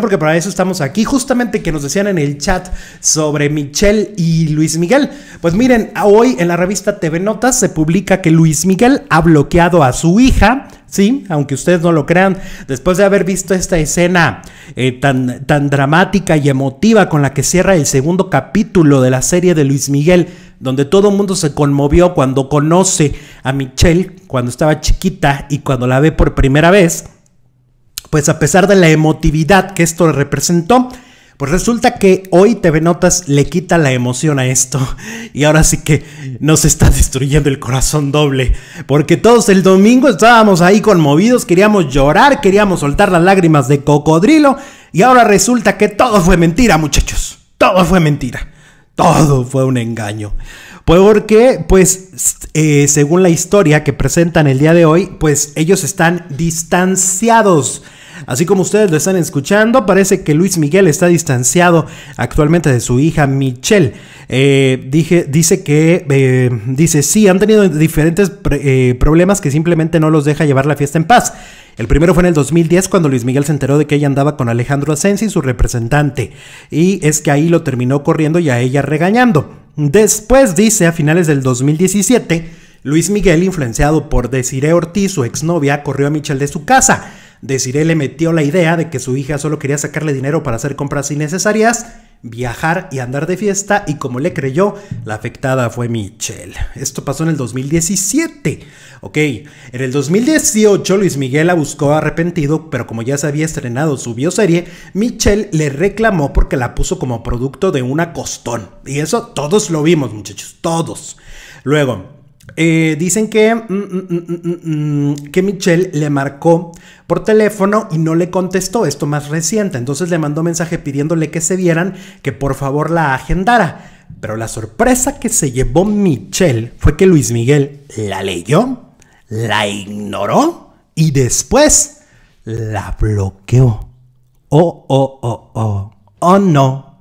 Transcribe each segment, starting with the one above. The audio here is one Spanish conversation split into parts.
porque para eso estamos aquí, justamente que nos decían en el chat sobre Michelle y Luis Miguel. Pues miren, hoy en la revista TV Notas se publica que Luis Miguel ha bloqueado a su hija, sí, aunque ustedes no lo crean, después de haber visto esta escena eh, tan, tan dramática y emotiva con la que cierra el segundo capítulo de la serie de Luis Miguel, donde todo el mundo se conmovió cuando conoce a Michelle, cuando estaba chiquita y cuando la ve por primera vez pues a pesar de la emotividad que esto representó, pues resulta que hoy TV Notas le quita la emoción a esto y ahora sí que nos está destruyendo el corazón doble, porque todos el domingo estábamos ahí conmovidos, queríamos llorar, queríamos soltar las lágrimas de cocodrilo y ahora resulta que todo fue mentira, muchachos, todo fue mentira. Todo fue un engaño. Porque, pues, eh, según la historia que presentan el día de hoy, pues ellos están distanciados. Así como ustedes lo están escuchando, parece que Luis Miguel está distanciado actualmente de su hija Michelle. Eh, dije, dice que, eh, dice, sí, han tenido diferentes problemas que simplemente no los deja llevar la fiesta en paz. El primero fue en el 2010 cuando Luis Miguel se enteró de que ella andaba con Alejandro Asensi, su representante, y es que ahí lo terminó corriendo y a ella regañando. Después dice a finales del 2017, Luis Miguel, influenciado por Desiree Ortiz, su exnovia, corrió a Michelle de su casa. Desiree le metió la idea de que su hija solo quería sacarle dinero para hacer compras innecesarias viajar y andar de fiesta y como le creyó, la afectada fue Michelle. Esto pasó en el 2017. Ok, en el 2018 Luis Miguel la buscó arrepentido, pero como ya se había estrenado su bioserie, Michelle le reclamó porque la puso como producto de una costón. Y eso todos lo vimos muchachos, todos. Luego, eh, dicen que, mm, mm, mm, que Michelle le marcó por teléfono y no le contestó, esto más reciente, entonces le mandó mensaje pidiéndole que se vieran, que por favor la agendara. Pero la sorpresa que se llevó Michelle fue que Luis Miguel la leyó, la ignoró y después la bloqueó. Oh, oh, oh, oh, oh no,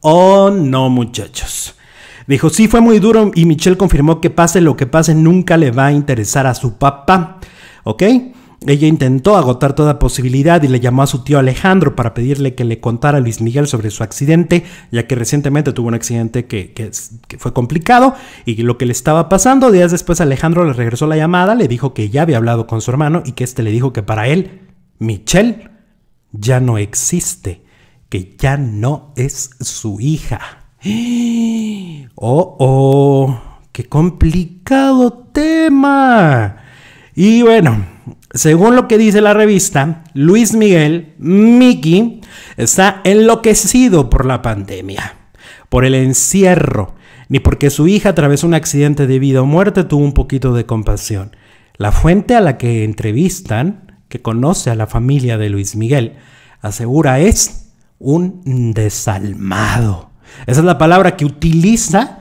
oh no muchachos. Dijo, sí, fue muy duro y Michelle confirmó que pase lo que pase, nunca le va a interesar a su papá. ¿Ok? Ella intentó agotar toda posibilidad y le llamó a su tío Alejandro para pedirle que le contara a Luis Miguel sobre su accidente, ya que recientemente tuvo un accidente que, fue complicado y lo que le estaba pasando. Días después Alejandro le regresó la llamada, le dijo que ya había hablado con su hermano y que este le dijo que para él, Michelle, ya no existe, que ya no es su hija. Oh, oh, qué complicado tema. Y bueno, según lo que dice la revista, Luis Miguel, Mickey, está enloquecido por la pandemia, por el encierro, ni porque su hija a través de un accidente de vida o muerte tuvo un poquito de compasión. La fuente a la que entrevistan, que conoce a la familia de Luis Miguel, asegura es un desalmado. Esa es la palabra que utiliza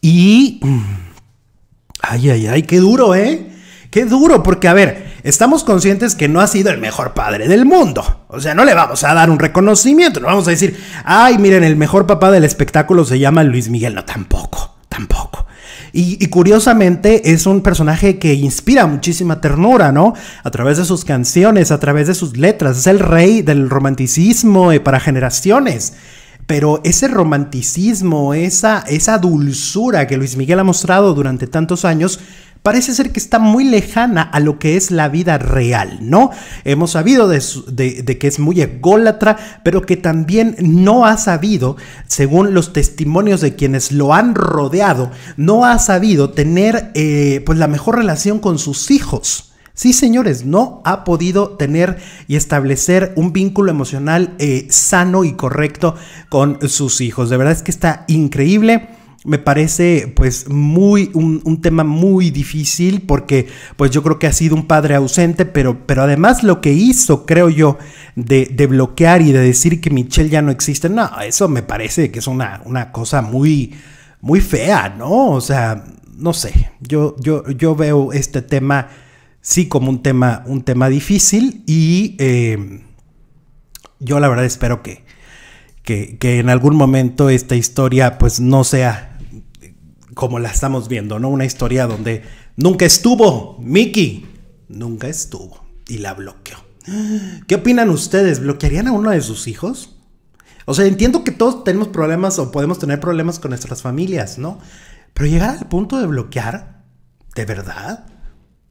y... Ay, ay, ay, qué duro, ¿eh? Qué duro, porque a ver, estamos conscientes que no ha sido el mejor padre del mundo. O sea, no le vamos a dar un reconocimiento, no vamos a decir, ay, miren, el mejor papá del espectáculo se llama Luis Miguel. No, tampoco, tampoco. Y, curiosamente es un personaje que inspira muchísima ternura, ¿no? A través de sus canciones, a través de sus letras. Es el rey del romanticismo eh, para generaciones pero ese romanticismo, esa, dulzura que Luis Miguel ha mostrado durante tantos años, parece ser que está muy lejana a lo que es la vida real, ¿no? Hemos sabido de, que es muy ególatra, pero que también no ha sabido, según los testimonios de quienes lo han rodeado, no ha sabido tener eh, pues, la mejor relación con sus hijos. Sí, señores, no ha podido tener y establecer un vínculo emocional eh, sano y correcto con sus hijos. De verdad es que está increíble me parece pues muy un, tema muy difícil porque pues yo creo que ha sido un padre ausente pero, pero además lo que hizo creo yo de, bloquear y de decir que Michelle ya no existe no eso me parece que es una, una cosa muy muy fea no o sea no sé yo yo yo veo este tema sí como un tema, un tema difícil y eh, yo la verdad espero que, que, en algún momento esta historia pues no sea como la estamos viendo, ¿no? Una historia donde nunca estuvo, Mickey, nunca estuvo y la bloqueó. ¿Qué opinan ustedes? ¿Bloquearían a uno de sus hijos? O sea, entiendo que todos tenemos problemas o podemos tener problemas con nuestras familias, ¿no? Pero llegar al punto de bloquear, ¿de verdad?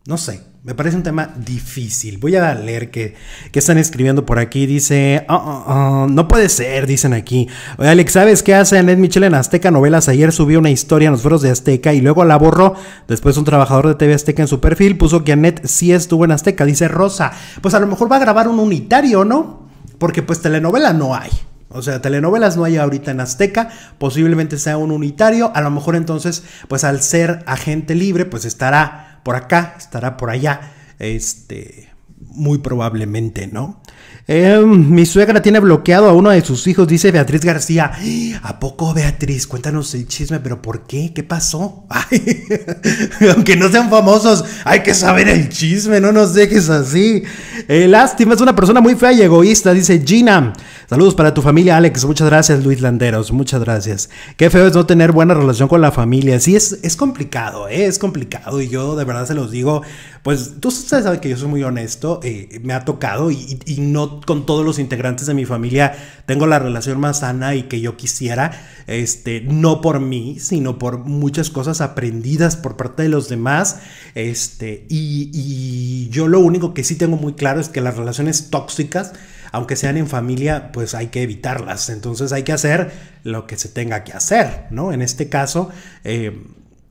No sé, me parece un tema difícil. Voy a leer que, que están escribiendo por aquí. Dice, ah, ah, ah, no puede ser, dicen aquí. Oye, Alex, ¿sabes qué hace Annette Michelle en Azteca Novelas? Ayer subió una historia en los foros de Azteca y luego la borró. Después un trabajador de TV Azteca en su perfil puso que Annette sí estuvo en Azteca, dice Rosa. Pues a lo mejor va a grabar un unitario, ¿no? Porque pues telenovela no hay. O sea, telenovelas no hay ahorita en Azteca, posiblemente sea un unitario, a lo mejor entonces, pues al ser agente libre, pues estará por acá, estará por allá. Este, muy probablemente, ¿no? Em, mi suegra tiene bloqueado a uno de sus hijos, dice Beatriz García. ¿A poco, Beatriz? Cuéntanos el chisme, pero ¿por qué? ¿Qué pasó? aunque no sean famosos, hay que saber el chisme, no nos dejes así. Eh, lástima, es una persona muy fea y egoísta, dice Gina. Saludos para tu familia, Alex. Muchas gracias, Luis Landeros. Muchas gracias. Qué feo es no tener buena relación con la familia. Sí, es, complicado, ¿eh? es complicado. Y yo de verdad se los digo, pues tú sabes que yo soy muy honesto eh, me ha tocado y, no con todos los integrantes de mi familia tengo la relación más sana y que yo quisiera, este, no por mí, sino por muchas cosas aprendidas por parte de los demás, este, y, yo lo único que sí tengo muy claro es que las relaciones tóxicas, aunque sean en familia, pues hay que evitarlas, entonces hay que hacer lo que se tenga que hacer, ¿no? En este caso, eh,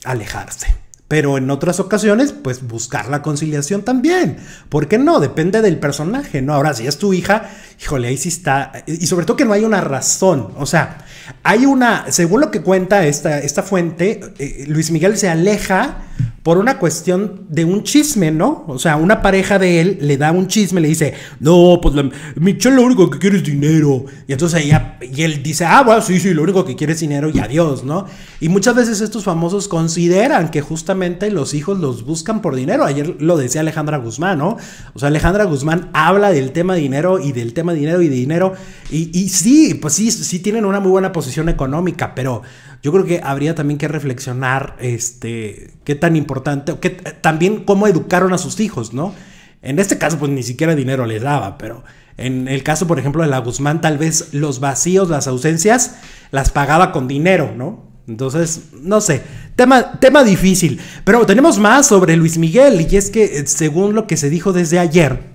alejarse pero en otras ocasiones, pues buscar la conciliación también. ¿Por qué no? Depende del personaje, ¿no? Ahora, si es tu hija, híjole, ahí sí está. Y sobre todo que no hay una razón. O sea, hay una, según lo que cuenta esta, esta fuente, eh, Luis Miguel se aleja por una cuestión de un chisme, ¿no? O sea, una pareja de él le da un chisme, le dice, no, pues la, Michelle lo único que quiere es dinero. Y entonces ella, y él dice, ah, bueno, sí, sí, lo único que quiere es dinero y adiós, ¿no? Y muchas veces estos famosos consideran que justamente los hijos los buscan por dinero. Ayer lo decía Alejandra Guzmán, ¿no? O sea, Alejandra Guzmán habla del tema dinero y del tema dinero y de dinero. Y, y sí, pues sí, sí tienen una muy buena posición económica, pero yo creo que habría también que reflexionar, este, qué tan importante que también cómo educaron a sus hijos, ¿no? En este caso, pues ni siquiera dinero les daba, pero en el caso, por ejemplo, de la Guzmán, tal vez los vacíos, las ausencias, las pagaba con dinero, ¿no? Entonces, no sé, tema, tema difícil. Pero tenemos más sobre Luis Miguel, y es que, eh, según lo que se dijo desde ayer,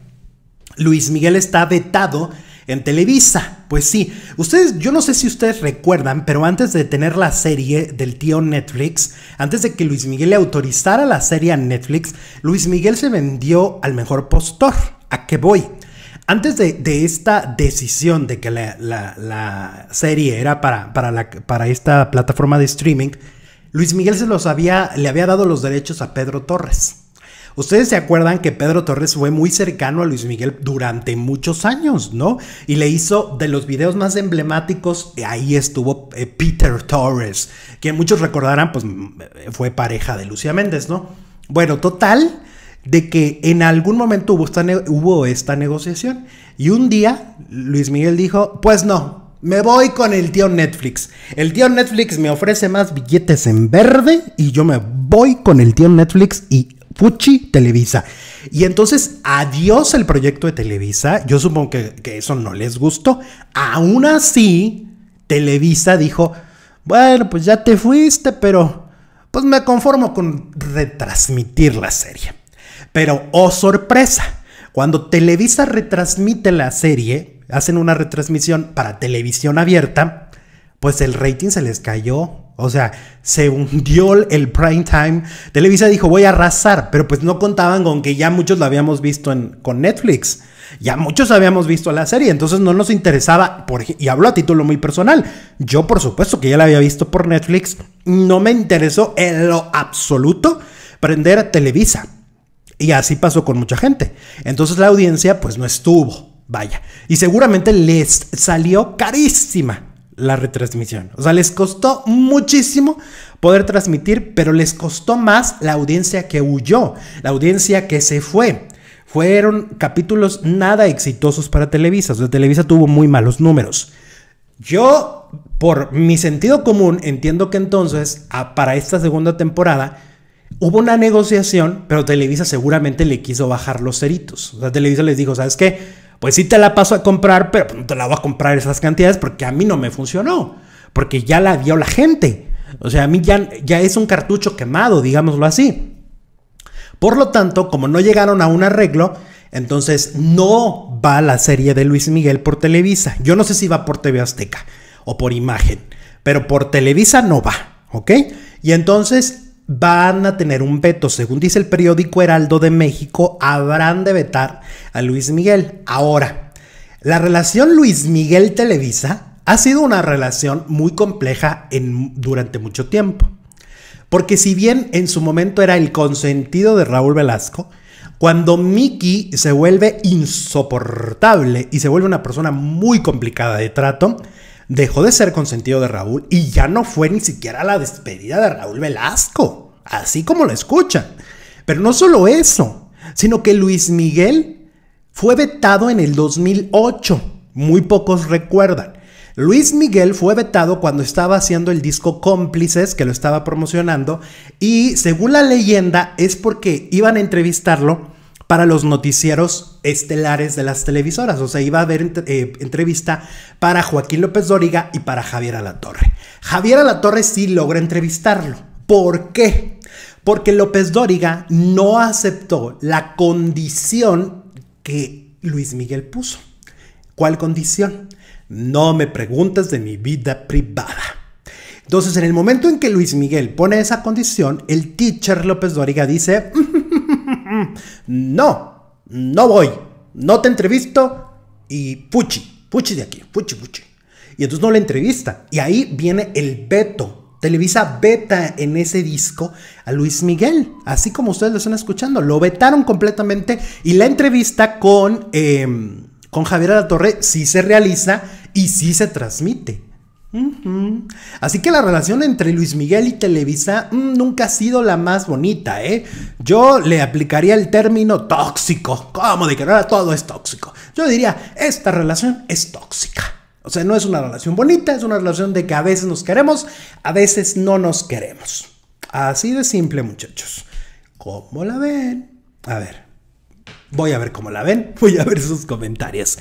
Luis Miguel está vetado en Televisa. Pues sí, ustedes, yo no sé si ustedes recuerdan, pero antes de tener la serie del tío Netflix, antes de que Luis Miguel le autorizara la serie a Netflix, Luis Miguel se vendió al mejor postor. ¿A qué voy? Antes de, esta decisión de que la, serie era para, para, esta plataforma de streaming, Luis Miguel se los había, le había dado los derechos a Pedro Torres. Ustedes se acuerdan que Pedro Torres fue muy cercano a Luis Miguel durante muchos años, ¿no? Y le hizo de los videos más emblemáticos, ahí estuvo eh, Peter Torres, que muchos recordarán, pues mm, fue pareja de Lucía Méndez, ¿no? Bueno, total, de que en algún momento hubo esta negociación y un día Luis Miguel dijo, pues no, me voy con el tío Netflix. El tío Netflix me ofrece más billetes en verde y yo me voy con el tío Netflix y Puchi Televisa. Y entonces, adiós el proyecto de Televisa. Yo supongo que, que eso no les gustó. Aún así, Televisa dijo, bueno, pues ya te fuiste, pero pues me conformo con retransmitir la serie. Pero, oh sorpresa, cuando Televisa retransmite la serie, hacen una retransmisión para televisión abierta, pues el rating se les cayó o sea, se hundió el prime time. Televisa dijo, voy a arrasar, pero pues no contaban con que ya muchos lo habíamos visto en, con Netflix. Ya muchos habíamos visto la serie, entonces no nos interesaba, por, y hablo a título muy personal. Yo por supuesto que ya la había visto por Netflix, no me interesó en lo absoluto prender a Televisa. Y así pasó con mucha gente. Entonces la audiencia pues no estuvo, vaya. Y seguramente les salió carísima la retransmisión. O sea, les costó muchísimo poder transmitir, pero les costó más la audiencia que huyó, la audiencia que se fue. Fueron capítulos nada exitosos para Televisa. O Televisa tuvo muy malos números. Yo, por mi sentido común, entiendo que entonces, a, para esta segunda temporada, hubo una negociación, pero Televisa seguramente le quiso bajar los ceritos. O sea, Televisa les dijo, ¿sabes qué? Pues sí te la paso a comprar, pero pues, no te la voy a comprar esas cantidades porque a mí no me funcionó, porque ya la vio la gente. O sea, a mí ya, ya es un cartucho quemado, digámoslo así. Por lo tanto, como no llegaron a un arreglo, entonces no va la serie de Luis Miguel por Televisa. Yo no sé si va por TV Azteca o por imagen, pero por Televisa no va, ¿ok? Y entonces van a tener un veto. Según dice el periódico Heraldo de México, habrán de vetar a Luis Miguel. Ahora, la relación Luis Miguel-Televisa ha sido una relación muy compleja durante mucho tiempo. Porque si bien en su momento era el consentido de Raúl Velasco, cuando Mickey se vuelve insoportable y se vuelve una persona muy complicada de trato, dejó de ser consentido de Raúl y ya no fue ni siquiera la despedida de Raúl Velasco, así como lo escuchan. Pero no solo eso, sino que Luis Miguel fue vetado en el 2008, muy pocos recuerdan. Luis Miguel fue vetado cuando estaba haciendo el disco Cómplices, que lo estaba promocionando, y según la leyenda es porque iban a entrevistarlo para los noticieros estelares de las televisoras. O sea, iba a haber eh, entrevista para Joaquín López Dóriga y para Javier Alatorre. Javier Alatorre sí logra entrevistarlo. ¿Por qué? Porque López Dóriga no aceptó la condición que Luis Miguel puso. ¿Cuál condición? No me preguntes de mi vida privada. Entonces, en el momento en que Luis Miguel pone esa condición, el teacher López Dóriga dice, Mm, no, no voy, no te entrevisto y puchi, puchi de aquí, puchi, puchi. Y entonces no la entrevista. Y ahí viene el veto. Televisa beta en ese disco a Luis Miguel, así como ustedes lo están escuchando. Lo vetaron completamente y la entrevista con, eh, con Javier Alatorre sí se realiza y sí se transmite. Así que la relación entre Luis Miguel y Televisa mm, nunca ha sido la más bonita, ¿eh? Yo le aplicaría el término tóxico. Como de que ahora todo es tóxico? Yo diría, esta relación es tóxica. O sea, no es una relación bonita, es una relación de que a veces nos queremos, a veces no nos queremos. Así de simple, muchachos. ¿Cómo la ven? A ver, Voy a ver cómo la ven, voy a ver sus comentarios.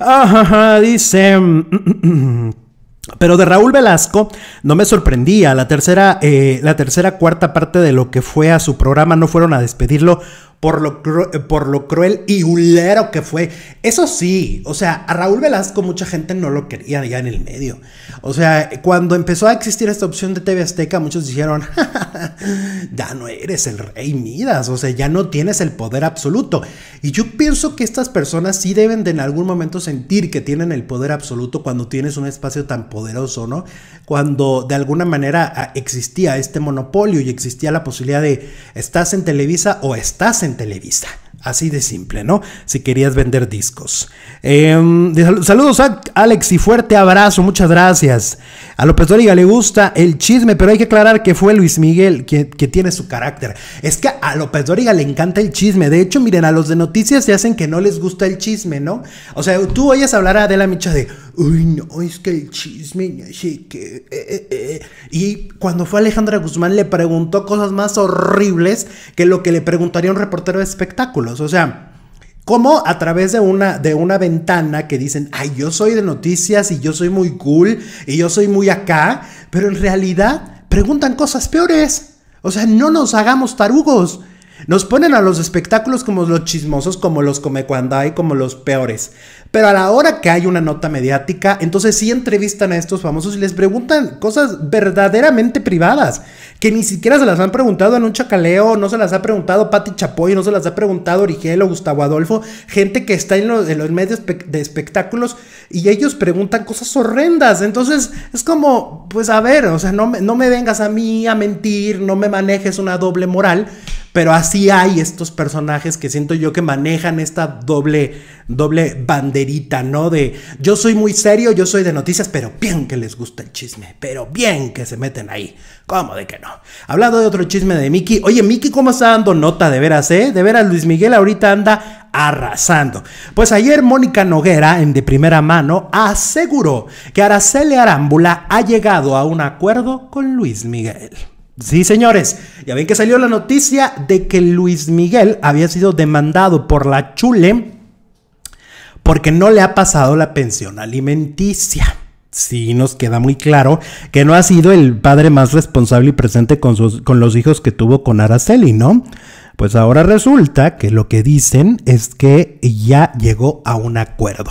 Ah, dice... Pero de Raúl Velasco no me sorprendía. La tercera, eh, la tercera cuarta parte de lo que fue a su programa no fueron a despedirlo por lo, por lo cruel y hulero que fue. Eso sí, o sea, a Raúl Velasco mucha gente no lo quería ya en el medio. O sea, cuando empezó a existir esta opción de TV Azteca, muchos dijeron, ya no eres el rey Midas, o sea, ya no tienes el poder absoluto. Y yo pienso que estas personas sí deben de en algún momento sentir que tienen el poder absoluto cuando tienes un espacio tan poderoso, ¿no? Cuando de alguna manera ah, existía este monopolio y existía la posibilidad de estás en Televisa o estás en Televisa. Así de simple, ¿no? Si querías vender discos. Em, saludos a Alex y fuerte abrazo, muchas gracias. A López Dóriga le gusta el chisme, pero hay que aclarar que fue Luis Miguel que, tiene su carácter. Es que a López Dóriga le encanta el chisme. De hecho, miren, a los de noticias se hacen que no les gusta el chisme, ¿no? O sea, tú oyes hablar a Adela Micha de, uy, no, es que el chisme, Y eh, eh, eh". cuando fue Alejandra Guzmán le preguntó cosas más horribles que lo que le preguntaría un reportero de espectáculo o sea, como a través de una, de una ventana que dicen, ay, yo soy de noticias y yo soy muy cool y yo soy muy acá, pero en realidad preguntan cosas peores. O sea, no nos hagamos tarugos. Nos ponen a los espectáculos como los chismosos, como los come hay como los peores. Pero a la hora que hay una nota mediática, entonces sí entrevistan a estos famosos y les preguntan cosas verdaderamente privadas, que ni siquiera se las han preguntado en un chacaleo, no se las ha preguntado Patti Chapoy, no se las ha preguntado Origel o Gustavo Adolfo, gente que está en los, medios de espectáculos y ellos preguntan cosas horrendas. Entonces es como, pues a ver, o sea, no me vengas a mí a mentir, no me manejes una doble moral pero así hay estos personajes que siento yo que manejan esta doble, doble banderita, ¿no? De yo soy muy serio, yo soy de noticias, pero bien que les gusta el chisme, pero bien que se meten ahí. ¿Cómo de que no? Hablando de otro chisme de Mickey, oye Mickey, ¿cómo está dando nota de veras, eh? De veras, Luis Miguel ahorita anda arrasando. Pues ayer Mónica Noguera, en de primera mano, aseguró que Araceli Arámbula ha llegado a un acuerdo con Luis Miguel. Sí, señores, ya ven que salió la noticia de que Luis Miguel había sido demandado por la Chule porque no le ha pasado la pensión alimenticia. Sí, nos queda muy claro que no ha sido el padre más responsable y presente con, sus, con los hijos que tuvo con Araceli, ¿no? Pues ahora resulta que lo que dicen es que ya llegó a un acuerdo.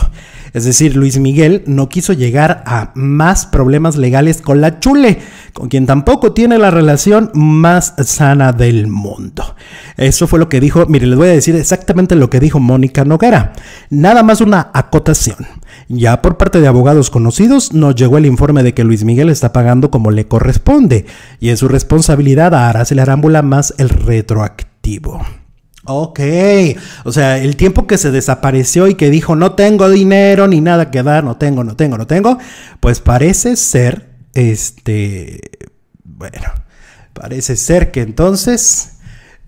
Es decir, Luis Miguel no quiso llegar a más problemas legales con la Chule, con quien tampoco tiene la relación más sana del mundo. Eso fue lo que dijo, mire, les voy a decir exactamente lo que dijo Mónica Noguera. Nada más una acotación. Ya por parte de abogados conocidos nos llegó el informe de que Luis Miguel está pagando como le corresponde y es su responsabilidad a Araceli Arámbula más el retroactivo. Ok, o sea, el tiempo que se desapareció y que dijo no tengo dinero ni nada que dar, no tengo, no tengo, no tengo, pues parece ser, este, bueno, parece ser que entonces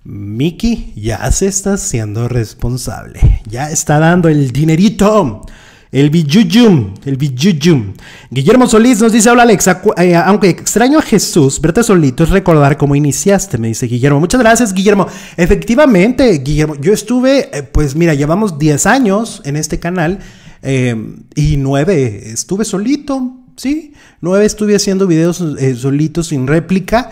Mickey ya se está siendo responsable, ya está dando el dinerito. El Bijujum, el Bijujum. Guillermo Solís nos dice, hola Alexa, eh, aunque extraño a Jesús, verte solito es recordar cómo iniciaste, me dice Guillermo. Muchas gracias, Guillermo. Efectivamente, Guillermo, yo estuve, eh, pues mira, llevamos 10 años en este canal eh, y 9 estuve solito. Sí, nueve estuve haciendo videos solitos sin réplica,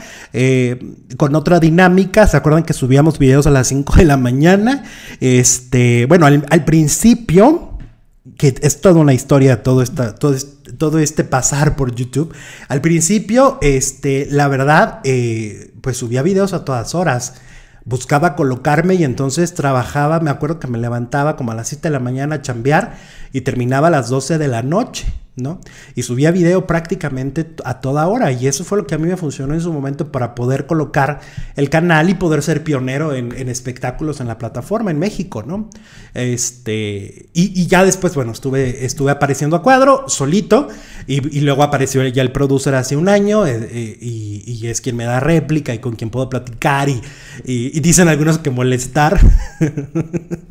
con otra dinámica. ¿Se acuerdan que subíamos videos a las 5 de la mañana? Este, bueno, al principio que es toda una historia, todo, esta, todo, este, pasar por YouTube. Al principio, este, la verdad, eh, pues subía videos a todas horas. Buscaba colocarme y entonces trabajaba, me acuerdo que me levantaba como a las 7 de la mañana a chambear y terminaba a las 12 de la noche. ¿no? Y subía video prácticamente a toda hora y eso fue lo que a mí me funcionó en su momento para poder colocar el canal y poder ser pionero en, espectáculos en la plataforma en México, ¿no? Este, y, ya después, bueno, estuve, estuve apareciendo a cuadro solito y, luego apareció ya el producer hace un año eh, eh, y, y, es quien me da réplica y con quien puedo platicar y, dicen algunos que molestar.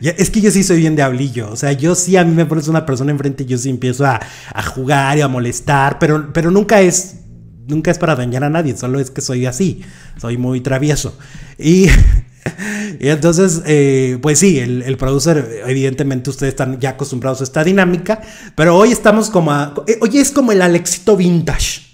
es que yo sí soy bien diablillo. O sea, yo sí a mí me pones una persona enfrente y yo sí empiezo a, jugar y a molestar, pero, pero nunca es. Nunca es para dañar a nadie, solo es que soy así, soy muy travieso. Y y entonces, eh, pues sí, el, el, producer, evidentemente ustedes están ya acostumbrados a esta dinámica, pero hoy estamos como eh, hoy es como el Alexito Vintage.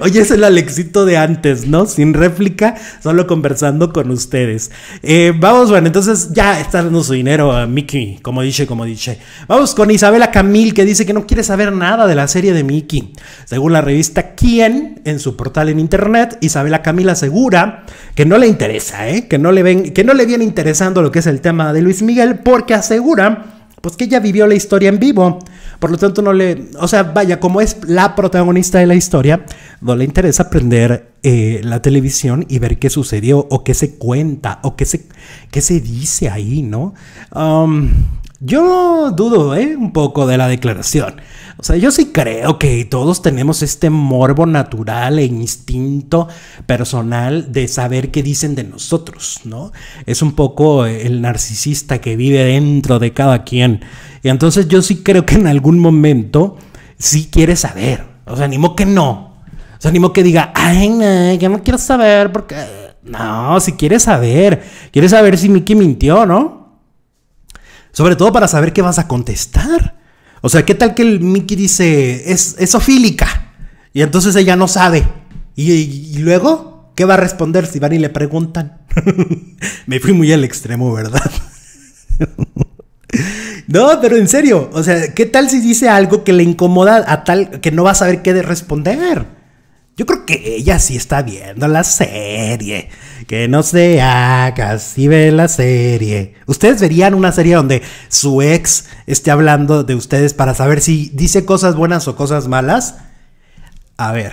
Oye, es el Alexito de antes, ¿no? Sin réplica, solo conversando con ustedes. Eh, vamos, bueno, entonces ya está dando su dinero a Mickey, como dice, como dice. Vamos con Isabela Camil, que dice que no quiere saber nada de la serie de Mickey. Según la revista Quién, en su portal en internet, Isabela Camil asegura que no le interesa, ¿eh? Que no le, ven, que no le viene interesando lo que es el tema de Luis Miguel, porque asegura pues que ella vivió la historia en vivo. Por lo tanto, no le. O sea, vaya, como es la protagonista de la historia, no le interesa aprender eh, la televisión y ver qué sucedió, o qué se cuenta, o qué se, qué se dice ahí, ¿no? Um, yo dudo, ¿eh? Un poco de la declaración. O sea, yo sí creo que todos tenemos este morbo natural e instinto personal de saber qué dicen de nosotros, ¿no? Es un poco el narcisista que vive dentro de cada quien. Y entonces yo sí creo que en algún momento sí quiere saber. O sea, animo que no. O sea, animo que diga, ay, no, yo no quiero saber porque... No, si quiere saber. Quiere saber si Mickey mintió, ¿no? Sobre todo para saber qué vas a contestar. O sea, ¿qué tal que el Mickey dice, es, esofílica Y entonces ella no sabe. ¿Y, luego, ¿qué va a responder si van y le preguntan? Me fui muy al extremo, ¿verdad? No, pero en serio, o sea, ¿qué tal si dice algo que le incomoda a tal que no va a saber qué de responder? Yo creo que ella sí está viendo la serie. Que no se haga, si ve la serie. Ustedes verían una serie donde su ex esté hablando de ustedes para saber si dice cosas buenas o cosas malas. A ver,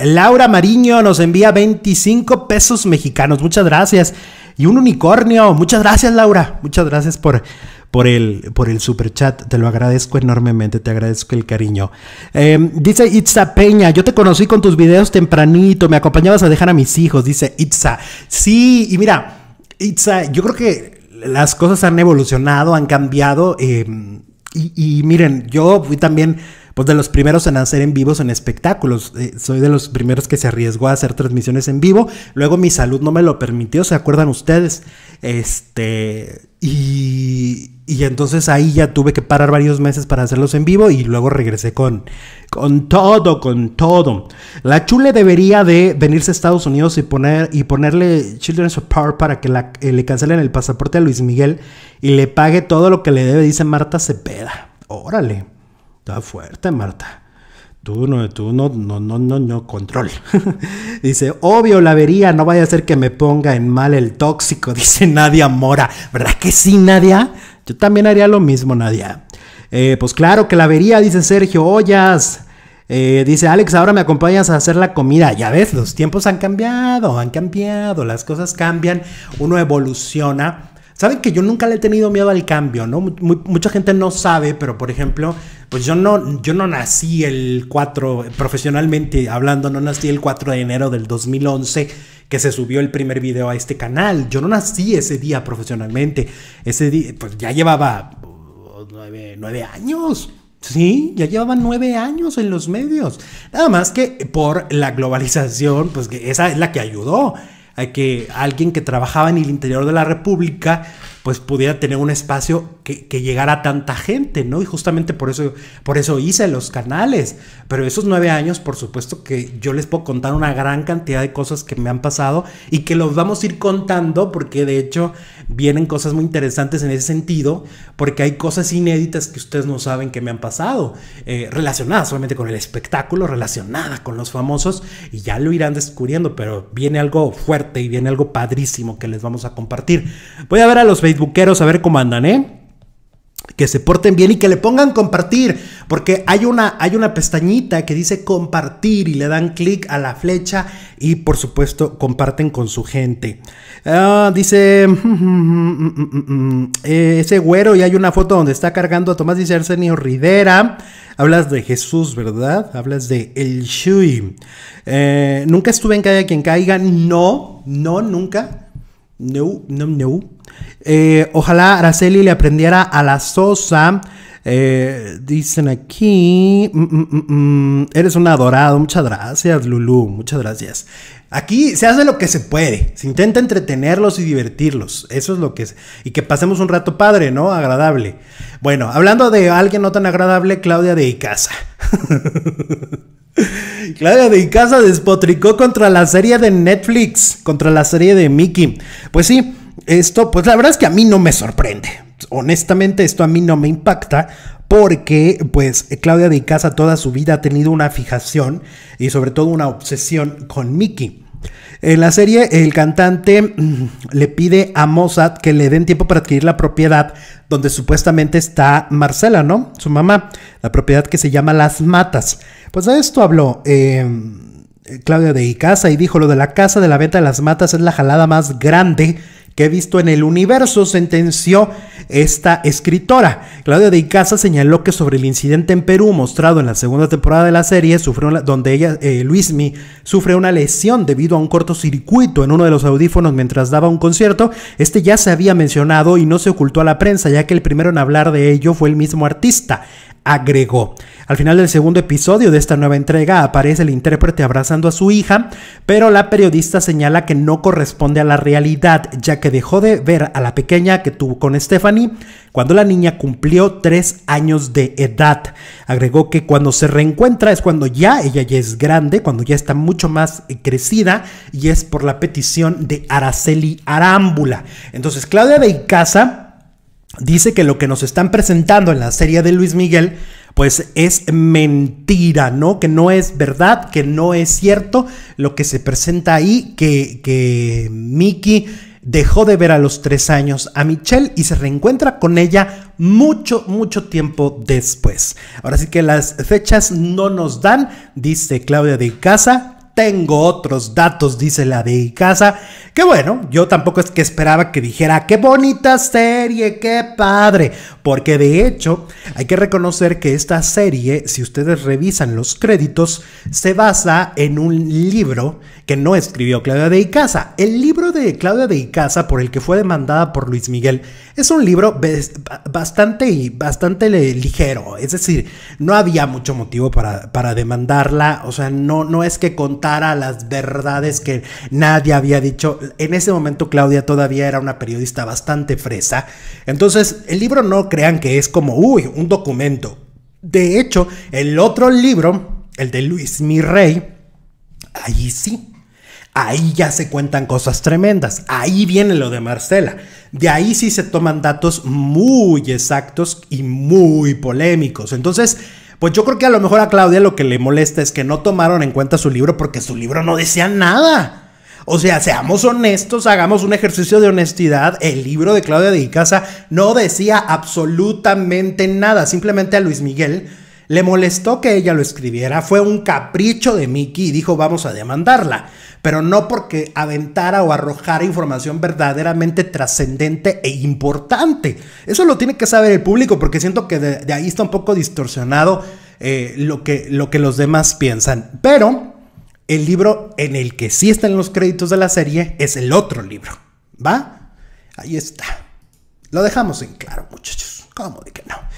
Laura Mariño nos envía 25 pesos mexicanos. Muchas gracias. Y un unicornio. Muchas gracias, Laura. Muchas gracias por por el, por el super chat. Te lo agradezco enormemente, te agradezco el cariño. Em, dice Itza Peña, yo te conocí con tus videos tempranito, me acompañabas a dejar a mis hijos, dice Itza. Sí, y mira, Itza, yo creo que las cosas han evolucionado, han cambiado. Em, y, miren, yo fui también pues, de los primeros en hacer en vivos en espectáculos. Eh, soy de los primeros que se arriesgó a hacer transmisiones en vivo. Luego mi salud no me lo permitió, ¿se acuerdan ustedes? Este, y, y, entonces ahí ya tuve que parar varios meses para hacerlos en vivo y luego regresé con, con todo, con todo. La chule debería de venirse a Estados Unidos y, poner, y ponerle Children's of Power para que la, eh, le cancelen el pasaporte a Luis Miguel y le pague todo lo que le debe, dice Marta Cepeda. Órale, está fuerte Marta. Tú no, tú no, no, no, no, no, control. Dice, obvio la vería, no vaya a ser que me ponga en mal el tóxico, dice Nadia Mora. ¿Verdad que sí, Nadia? Yo también haría lo mismo, Nadia. Eh, pues claro que la vería, dice Sergio Ollas. Eh, dice Alex, ahora me acompañas a hacer la comida. Ya ves, los tiempos han cambiado, han cambiado, las cosas cambian, uno evoluciona Saben que yo nunca le he tenido miedo al cambio, ¿no? mucha gente no sabe, pero por ejemplo, pues yo no, yo no nací el 4, profesionalmente hablando, no nací el 4 de enero del 2011 que se subió el primer video a este canal. Yo no nací ese día profesionalmente. Ese día, pues ya llevaba oh, nueve, nueve años. Sí, ya llevaba nueve años en los medios. Nada más que por la globalización, pues que esa es la que ayudó a que alguien que trabajaba en el interior de la República pues pudiera tener un espacio que, llegara a tanta gente, ¿no? Y justamente por eso, por eso hice los canales. Pero esos nueve años, por supuesto que yo les puedo contar una gran cantidad de cosas que me han pasado y que los vamos a ir contando porque de hecho vienen cosas muy interesantes en ese sentido, porque hay cosas inéditas que ustedes no saben que me han pasado, eh, relacionadas solamente con el espectáculo, relacionadas con los famosos, y ya lo irán descubriendo, pero viene algo fuerte y viene algo padrísimo que les vamos a compartir. Voy a ver a los facebookeros a ver cómo andan, ¿eh? que se porten bien y que le pongan compartir, porque hay una, hay una pestañita que dice compartir y le dan clic a la flecha y por supuesto comparten con su gente. Ah, dice, mm, mm, mm, eh, ese güero y hay una foto donde está cargando a Tomás Dice Arsenio Rivera. Hablas de Jesús, ¿verdad? Hablas de El Shui. Eh, nunca estuve en Caiga quien caiga, no, no, nunca. No, no, no. ojalá Araceli le aprendiera a la sosa. Eh, dicen aquí, mm, mm, mm, eres un adorado. Muchas gracias, Lulu. Muchas gracias. Aquí se hace lo que se puede. Se intenta entretenerlos y divertirlos. Eso es lo que es. Y que pasemos un rato padre, ¿no? Agradable. Bueno, hablando de alguien no tan agradable, Claudia de Icaza. Claudia de Casa despotricó contra la serie de Netflix, contra la serie de Mickey. Pues sí, esto, pues la verdad es que a mí no me sorprende. Honestamente, esto a mí no me impacta porque pues Claudia de Casa toda su vida ha tenido una fijación y sobre todo una obsesión con Mickey. En la serie, el cantante mm, le pide a Mozart que le den tiempo para adquirir la propiedad donde supuestamente está Marcela, ¿no? Su mamá, la propiedad que se llama Las Matas. Pues de esto habló em, Claudia de Icaza y dijo, lo de la casa de la venta de las matas es la jalada más grande que he visto en el universo, sentenció esta escritora. Claudia de Icaza señaló que sobre el incidente en Perú mostrado en la segunda temporada de la serie, donde ella, eh, Luismi, sufre una lesión debido a un cortocircuito en uno de los audífonos mientras daba un concierto, este ya se había mencionado y no se ocultó a la prensa, ya que el primero en hablar de ello fue el mismo artista agregó. Al final del segundo episodio de esta nueva entrega aparece el intérprete abrazando a su hija, pero la periodista señala que no corresponde a la realidad, ya que dejó de ver a la pequeña que tuvo con Stephanie cuando la niña cumplió tres años de edad. Agregó que cuando se reencuentra es cuando ya ella ya es grande, cuando ya está mucho más crecida y es por la petición de Araceli Arámbula. Entonces Claudia de Icaza dice que lo que nos están presentando en la serie de Luis Miguel, pues es mentira, ¿no? Que no es verdad, que no es cierto lo que se presenta ahí, que, que dejó de ver a los tres años a Michelle y se reencuentra con ella mucho, mucho tiempo después. Ahora sí que las fechas no nos dan, dice Claudia de Casa, tengo otros datos, dice la de Icaza, que bueno, yo tampoco es que esperaba que dijera, qué bonita serie, qué padre. Porque de hecho, hay que reconocer que esta serie, si ustedes revisan los créditos, se basa en un libro que no escribió Claudia de Icaza. El libro de Claudia de Icaza, por el que fue demandada por Luis Miguel, es un libro bastante, bastante ligero. Es decir, no había mucho motivo para, demandarla. O sea, no, no es que contara las verdades que nadie había dicho. En ese momento Claudia todavía era una periodista bastante fresa. Entonces, el libro no crean que es como, uy, un documento. De hecho, el otro libro, el de Luis Mirrey, allí sí ahí ya se cuentan cosas tremendas. Ahí viene lo de Marcela. De ahí sí se toman datos muy exactos y muy polémicos. Entonces, pues yo creo que a lo mejor a Claudia lo que le molesta es que no tomaron en cuenta su libro porque su libro no decía nada. O sea, seamos honestos, hagamos un ejercicio de honestidad. El libro de Claudia de Icaza no decía absolutamente nada, simplemente a Luis Miguel le molestó que ella lo escribiera, fue un capricho de Mickey y dijo vamos a demandarla, pero no porque aventara o arrojara información verdaderamente trascendente e importante. Eso lo tiene que saber el público porque siento que de, ahí está un poco distorsionado eh, lo, que, lo que los demás piensan. Pero el libro en el que sí están los créditos de la serie es el otro libro, ¿va? Ahí está. Lo dejamos en claro, muchachos. ¿Cómo de que no?